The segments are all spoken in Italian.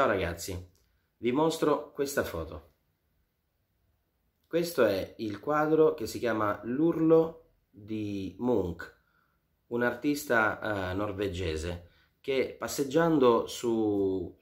Ciao ragazzi, vi mostro questa foto. Questo è il quadro che si chiama L'urlo di Munch, un artista eh, norvegese che passeggiando su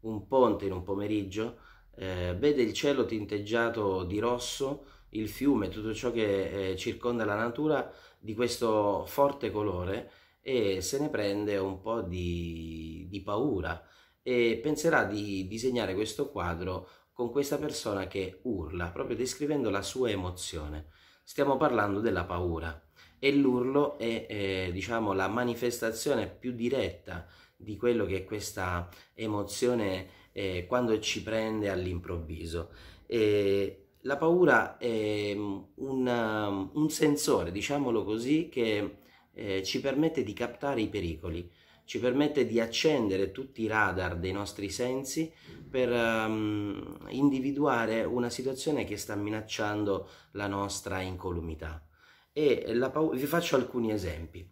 un ponte in un pomeriggio eh, vede il cielo tinteggiato di rosso, il fiume, tutto ciò che eh, circonda la natura di questo forte colore e se ne prende un po' di, di paura e penserà di disegnare questo quadro con questa persona che urla, proprio descrivendo la sua emozione. Stiamo parlando della paura e l'urlo è eh, diciamo la manifestazione più diretta di quello che è questa emozione eh, quando ci prende all'improvviso. E la paura è mm, un, mm, un sensore, diciamolo così, che eh, ci permette di captare i pericoli ci permette di accendere tutti i radar dei nostri sensi per um, individuare una situazione che sta minacciando la nostra incolumità. vi faccio alcuni esempi.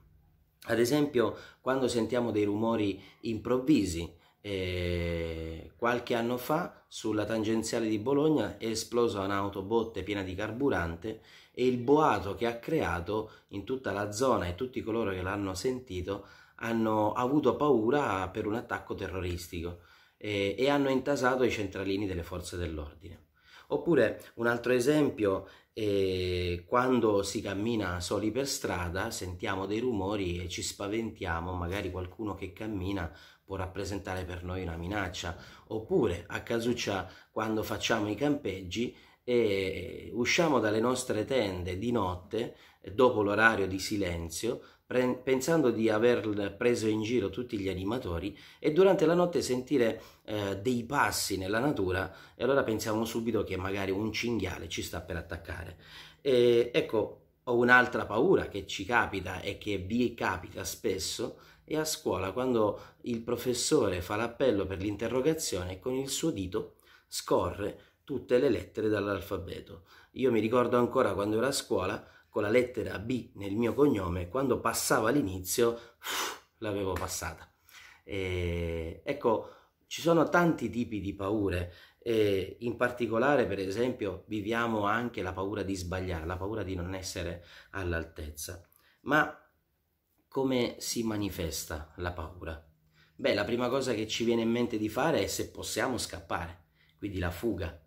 Ad esempio, quando sentiamo dei rumori improvvisi, eh, qualche anno fa sulla tangenziale di Bologna è esplosa un'autobotte piena di carburante e il boato che ha creato in tutta la zona e tutti coloro che l'hanno sentito hanno avuto paura per un attacco terroristico eh, e hanno intasato i centralini delle forze dell'ordine. Oppure un altro esempio, eh, quando si cammina soli per strada sentiamo dei rumori e ci spaventiamo, magari qualcuno che cammina può rappresentare per noi una minaccia. Oppure a Casuccia quando facciamo i campeggi e usciamo dalle nostre tende di notte, eh, dopo l'orario di silenzio, pensando di aver preso in giro tutti gli animatori e durante la notte sentire eh, dei passi nella natura e allora pensiamo subito che magari un cinghiale ci sta per attaccare. E, ecco, ho un'altra paura che ci capita e che vi capita spesso e a scuola quando il professore fa l'appello per l'interrogazione con il suo dito scorre tutte le lettere dall'alfabeto. Io mi ricordo ancora quando ero a scuola con la lettera B nel mio cognome, quando passava l'inizio l'avevo passata. E, ecco, ci sono tanti tipi di paure, e in particolare per esempio viviamo anche la paura di sbagliare, la paura di non essere all'altezza. Ma come si manifesta la paura? Beh, la prima cosa che ci viene in mente di fare è se possiamo scappare, quindi la fuga,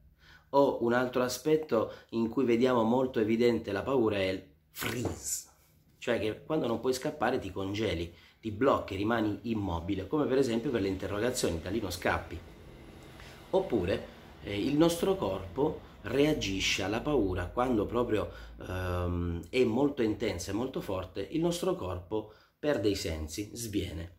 o un altro aspetto in cui vediamo molto evidente la paura è il freeze, cioè che quando non puoi scappare ti congeli, ti blocchi, rimani immobile, come per esempio per le interrogazioni, da lì non scappi. Oppure eh, il nostro corpo reagisce alla paura quando proprio ehm, è molto intensa e molto forte, il nostro corpo perde i sensi, sviene.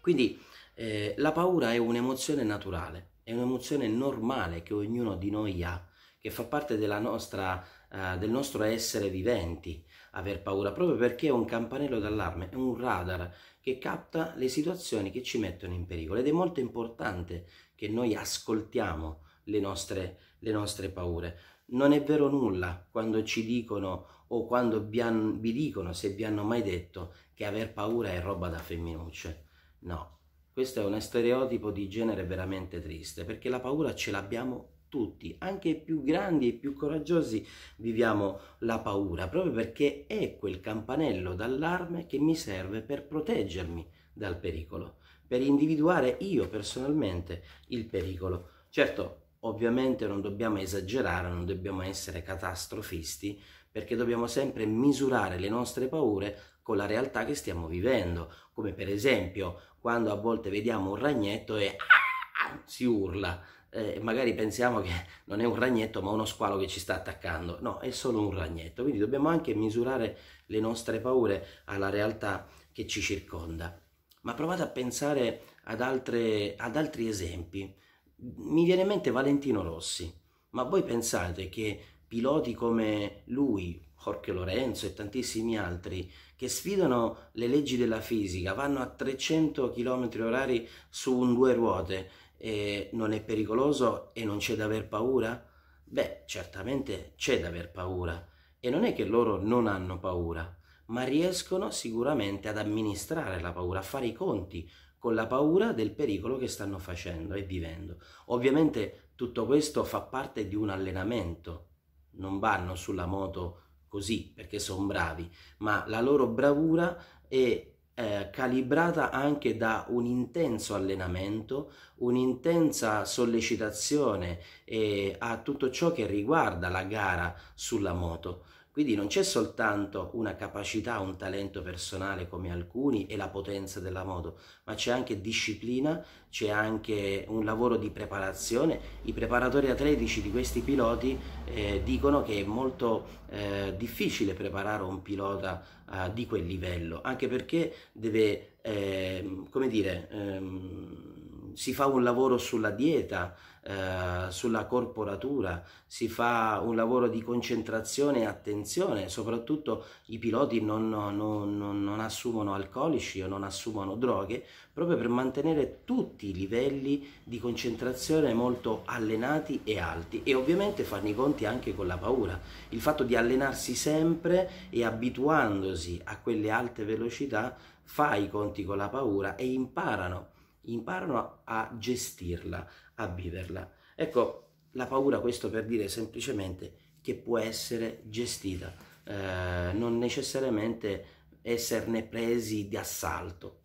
Quindi eh, la paura è un'emozione naturale è un'emozione normale che ognuno di noi ha, che fa parte nostra, eh, del nostro essere viventi, aver paura, proprio perché è un campanello d'allarme, è un radar che capta le situazioni che ci mettono in pericolo ed è molto importante che noi ascoltiamo le nostre, le nostre paure. Non è vero nulla quando ci dicono o quando vi, dicono, se vi hanno mai detto, che aver paura è roba da femminucce. No, questo è uno stereotipo di genere veramente triste, perché la paura ce l'abbiamo tutti, anche i più grandi e i più coraggiosi viviamo la paura, proprio perché è quel campanello d'allarme che mi serve per proteggermi dal pericolo, per individuare io personalmente il pericolo. Certo, ovviamente non dobbiamo esagerare, non dobbiamo essere catastrofisti, perché dobbiamo sempre misurare le nostre paure con la realtà che stiamo vivendo, come per esempio quando a volte vediamo un ragnetto e ah!", si urla, eh, magari pensiamo che non è un ragnetto ma uno squalo che ci sta attaccando, no, è solo un ragnetto, quindi dobbiamo anche misurare le nostre paure alla realtà che ci circonda. Ma provate a pensare ad, altre, ad altri esempi. Mi viene in mente Valentino Rossi, ma voi pensate che piloti come lui, Jorge Lorenzo e tantissimi altri, che sfidano le leggi della fisica, vanno a 300 km orari su un due ruote, e non è pericoloso e non c'è da aver paura? Beh, certamente c'è da aver paura. E non è che loro non hanno paura, ma riescono sicuramente ad amministrare la paura, a fare i conti con la paura del pericolo che stanno facendo e vivendo. Ovviamente tutto questo fa parte di un allenamento, non vanno sulla moto così perché sono bravi, ma la loro bravura è eh, calibrata anche da un intenso allenamento, un'intensa sollecitazione eh, a tutto ciò che riguarda la gara sulla moto. Quindi non c'è soltanto una capacità, un talento personale come alcuni e la potenza della moto, ma c'è anche disciplina, c'è anche un lavoro di preparazione. I preparatori atletici di questi piloti eh, dicono che è molto eh, difficile preparare un pilota eh, di quel livello, anche perché deve, ehm, come dire, ehm, si fa un lavoro sulla dieta, eh, sulla corporatura, si fa un lavoro di concentrazione e attenzione, soprattutto i piloti non, non, non, non assumono alcolici o non assumono droghe, proprio per mantenere tutti i livelli di concentrazione molto allenati e alti e ovviamente fanno i conti anche con la paura. Il fatto di allenarsi sempre e abituandosi a quelle alte velocità fa i conti con la paura e imparano imparano a gestirla, a viverla. Ecco, la paura questo per dire semplicemente che può essere gestita, eh, non necessariamente esserne presi di assalto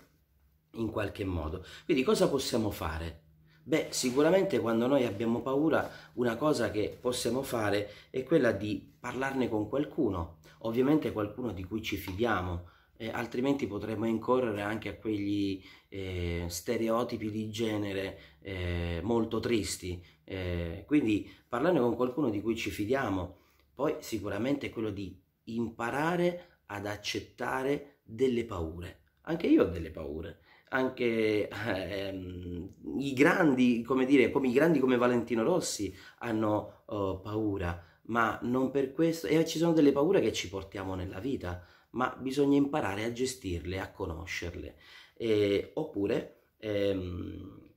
in qualche modo. Quindi cosa possiamo fare? Beh, sicuramente quando noi abbiamo paura, una cosa che possiamo fare è quella di parlarne con qualcuno, ovviamente qualcuno di cui ci fidiamo, eh, altrimenti potremmo incorrere anche a quegli eh, stereotipi di genere eh, molto tristi. Eh, quindi parlarne con qualcuno di cui ci fidiamo, poi sicuramente è quello di imparare ad accettare delle paure. Anche io ho delle paure, anche ehm, i grandi, come dire, come i grandi come Valentino Rossi hanno oh, paura ma non per questo... E ci sono delle paure che ci portiamo nella vita, ma bisogna imparare a gestirle, a conoscerle. Eh, oppure ehm,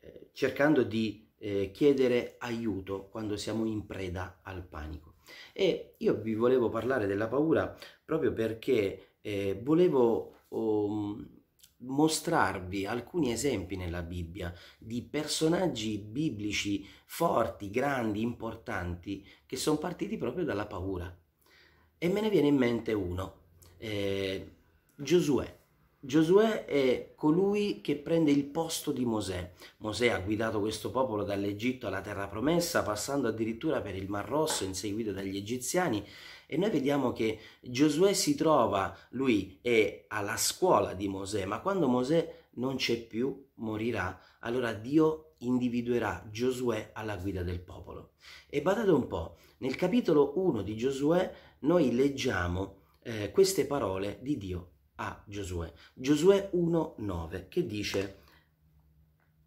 eh, cercando di eh, chiedere aiuto quando siamo in preda al panico. E io vi volevo parlare della paura proprio perché eh, volevo... Um, mostrarvi alcuni esempi nella Bibbia di personaggi biblici forti, grandi, importanti, che sono partiti proprio dalla paura. E me ne viene in mente uno, eh, Giosuè. Giosuè è colui che prende il posto di Mosè. Mosè ha guidato questo popolo dall'Egitto alla terra promessa, passando addirittura per il Mar Rosso, inseguito dagli egiziani, e noi vediamo che Giosuè si trova, lui è alla scuola di Mosè, ma quando Mosè non c'è più, morirà, allora Dio individuerà Giosuè alla guida del popolo. E badate un po', nel capitolo 1 di Giosuè noi leggiamo eh, queste parole di Dio a Giosuè. Giosuè 1.9 che dice,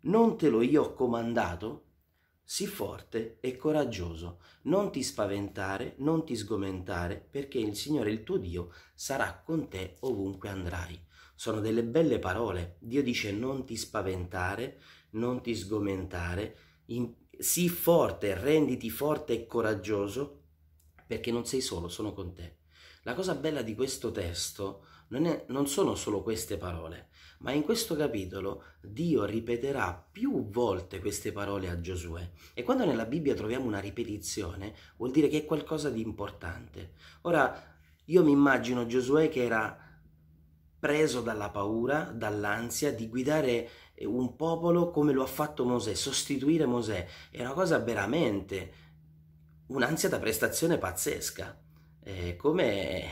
non te lo io ho comandato, Sii forte e coraggioso, non ti spaventare, non ti sgomentare, perché il Signore il tuo Dio sarà con te ovunque andrai. Sono delle belle parole. Dio dice non ti spaventare, non ti sgomentare, in, sii forte, renditi forte e coraggioso, perché non sei solo, sono con te. La cosa bella di questo testo non, è, non sono solo queste parole, ma in questo capitolo Dio ripeterà più volte queste parole a Giosuè e quando nella Bibbia troviamo una ripetizione vuol dire che è qualcosa di importante. Ora, io mi immagino Giosuè che era preso dalla paura, dall'ansia di guidare un popolo come lo ha fatto Mosè, sostituire Mosè. È una cosa veramente un'ansia da prestazione pazzesca. È come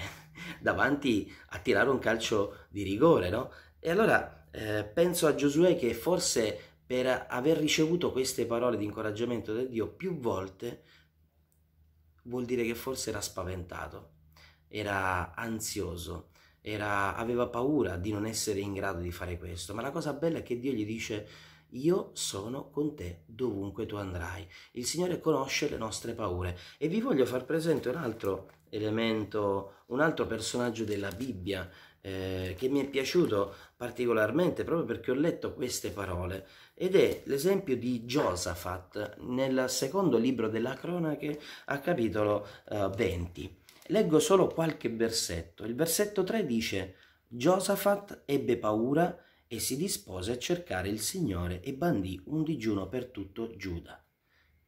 davanti a tirare un calcio di rigore, no? E allora eh, penso a Giosuè che forse per aver ricevuto queste parole di incoraggiamento da Dio più volte vuol dire che forse era spaventato, era ansioso, era, aveva paura di non essere in grado di fare questo. Ma la cosa bella è che Dio gli dice io sono con te dovunque tu andrai. Il Signore conosce le nostre paure e vi voglio far presente un altro elemento, un altro personaggio della Bibbia eh, che mi è piaciuto particolarmente proprio perché ho letto queste parole ed è l'esempio di Giosafat nel secondo libro della cronache a capitolo eh, 20. Leggo solo qualche versetto. Il versetto 3 dice Giosafat ebbe paura e si dispose a cercare il Signore e bandì un digiuno per tutto Giuda.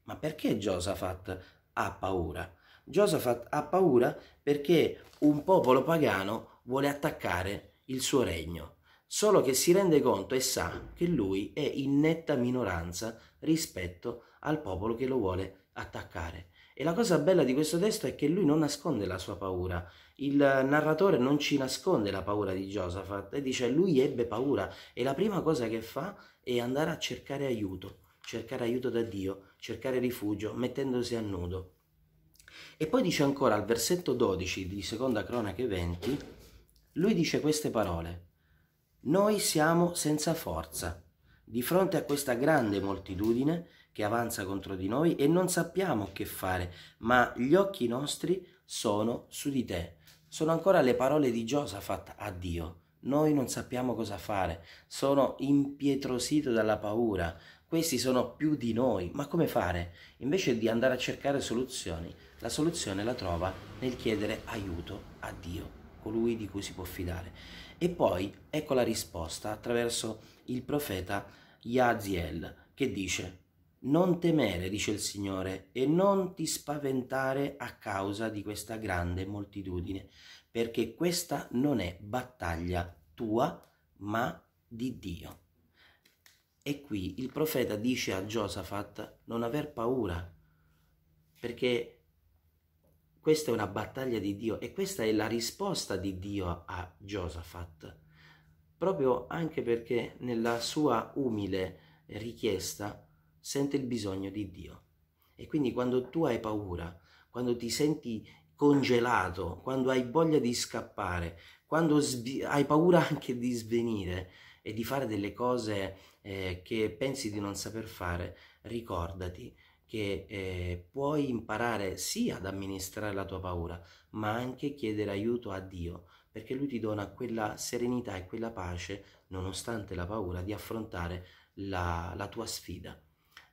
Ma perché Giosafat ha paura? Giosafat ha paura perché un popolo pagano vuole attaccare il suo regno, solo che si rende conto e sa che lui è in netta minoranza rispetto al popolo che lo vuole attaccare. E la cosa bella di questo testo è che lui non nasconde la sua paura. Il narratore non ci nasconde la paura di Josaphat e dice lui ebbe paura e la prima cosa che fa è andare a cercare aiuto, cercare aiuto da Dio, cercare rifugio, mettendosi a nudo. E poi dice ancora al versetto 12 di Seconda Cronache 20 lui dice queste parole. Noi siamo senza forza di fronte a questa grande moltitudine che avanza contro di noi e non sappiamo che fare, ma gli occhi nostri sono su di te. Sono ancora le parole di Giosafat a Dio. Noi non sappiamo cosa fare, sono impietrosito dalla paura, questi sono più di noi, ma come fare? Invece di andare a cercare soluzioni, la soluzione la trova nel chiedere aiuto a Dio colui di cui si può fidare. E poi ecco la risposta attraverso il profeta Yaziel che dice non temere, dice il Signore, e non ti spaventare a causa di questa grande moltitudine, perché questa non è battaglia tua, ma di Dio. E qui il profeta dice a Giosafat non aver paura, perché questa è una battaglia di Dio e questa è la risposta di Dio a Josaphat, proprio anche perché nella sua umile richiesta sente il bisogno di Dio. E quindi quando tu hai paura, quando ti senti congelato, quando hai voglia di scappare, quando sbi- hai paura anche di svenire e di fare delle cose eh, che pensi di non saper fare, ricordati che eh, puoi imparare sia ad amministrare la tua paura, ma anche chiedere aiuto a Dio, perché Lui ti dona quella serenità e quella pace, nonostante la paura, di affrontare la, la tua sfida.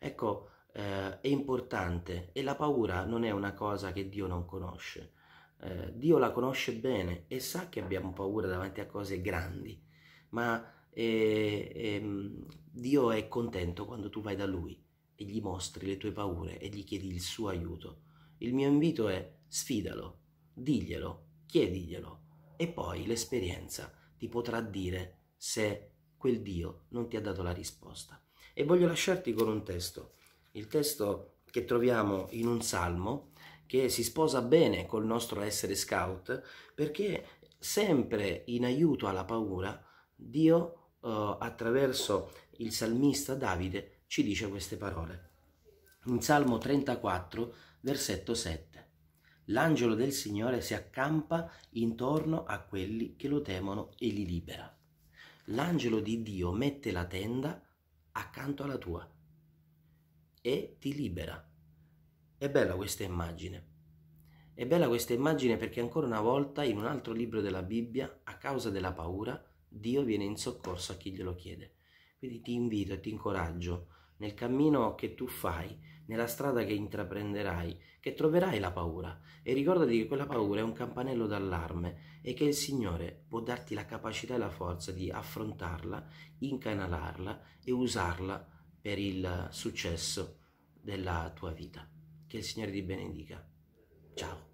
Ecco, eh, è importante e la paura non è una cosa che Dio non conosce. Eh, Dio la conosce bene e sa che abbiamo paura davanti a cose grandi, ma eh, ehm, Dio è contento quando tu vai da Lui e gli mostri le tue paure e gli chiedi il suo aiuto. Il mio invito è sfidalo, diglielo, chiediglielo e poi l'esperienza ti potrà dire se quel Dio non ti ha dato la risposta. E voglio lasciarti con un testo, il testo che troviamo in un salmo che si sposa bene col nostro essere scout perché sempre in aiuto alla paura Dio eh, attraverso il salmista Davide ci dice queste parole. In Salmo 34, versetto 7. L'angelo del Signore si accampa intorno a quelli che lo temono e li libera. L'angelo di Dio mette la tenda accanto alla tua e ti libera. È bella questa immagine. È bella questa immagine perché ancora una volta in un altro libro della Bibbia, a causa della paura, Dio viene in soccorso a chi glielo chiede. Quindi ti invito e ti incoraggio nel cammino che tu fai, nella strada che intraprenderai, che troverai la paura e ricordati che quella paura è un campanello d'allarme e che il Signore può darti la capacità e la forza di affrontarla, incanalarla e usarla per il successo della tua vita. Che il Signore ti benedica. Ciao.